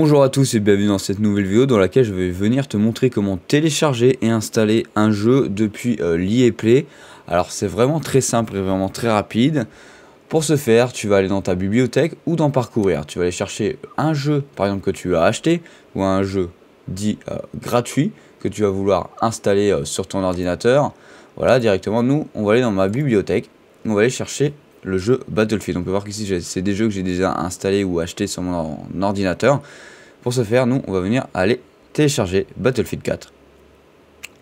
Bonjour à tous et bienvenue dans cette nouvelle vidéo dans laquelle je vais venir te montrer comment télécharger et installer un jeu depuis euh, Play. Alors c'est vraiment très simple et vraiment très rapide. Pour ce faire, tu vas aller dans ta bibliothèque ou dans Parcourir. Tu vas aller chercher un jeu par exemple que tu as acheté ou un jeu dit euh, gratuit que tu vas vouloir installer euh, sur ton ordinateur. Voilà, directement nous, on va aller dans ma bibliothèque, on va aller chercher le jeu Battlefield. On peut voir qu'ici, c'est des jeux que j'ai déjà installés ou achetés sur mon ordinateur. Pour ce faire, nous, on va venir aller télécharger Battlefield 4.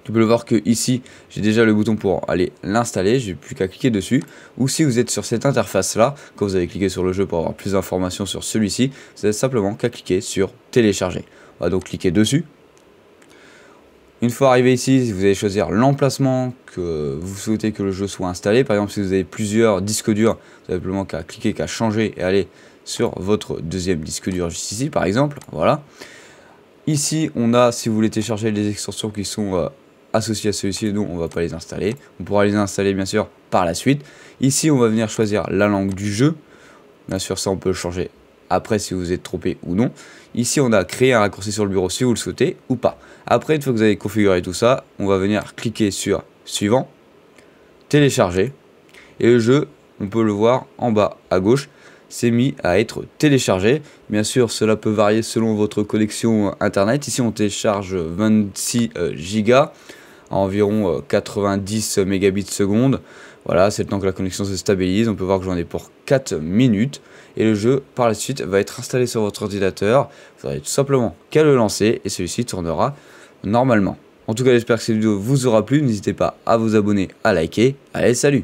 Tu peux le voir que ici, j'ai déjà le bouton pour aller l'installer, j'ai plus qu'à cliquer dessus. Ou si vous êtes sur cette interface là, quand vous avez cliqué sur le jeu pour avoir plus d'informations sur celui-ci, vous n'avez simplement qu'à cliquer sur télécharger. On va donc cliquer dessus une fois arrivé ici, vous allez choisir l'emplacement que vous souhaitez que le jeu soit installé. Par exemple, si vous avez plusieurs disques durs, vous n'avez simplement qu'à cliquer, qu'à changer et aller sur votre deuxième disque dur juste ici, par exemple. Voilà. Ici, on a, si vous voulez télécharger les extensions qui sont euh, associées à celui-ci, nous, on ne va pas les installer. On pourra les installer, bien sûr, par la suite. Ici, on va venir choisir la langue du jeu. Bien sûr, ça, on peut le changer après, si vous êtes trompé ou non. Ici, on a créé un raccourci sur le bureau si vous le souhaitez ou pas. Après, une fois que vous avez configuré tout ça, on va venir cliquer sur suivant, télécharger. Et le jeu, on peut le voir en bas à gauche, s'est mis à être téléchargé. Bien sûr, cela peut varier selon votre connexion Internet. Ici, on télécharge 26 euh, gigas environ 90 euh, mégabits seconde. Voilà, c'est le temps que la connexion se stabilise. On peut voir que j'en ai pour 4 minutes. Et le jeu, par la suite, va être installé sur votre ordinateur. Vous n'aurez tout simplement qu'à le lancer et celui-ci tournera normalement. En tout cas, j'espère que cette vidéo vous aura plu. N'hésitez pas à vous abonner, à liker. Allez, salut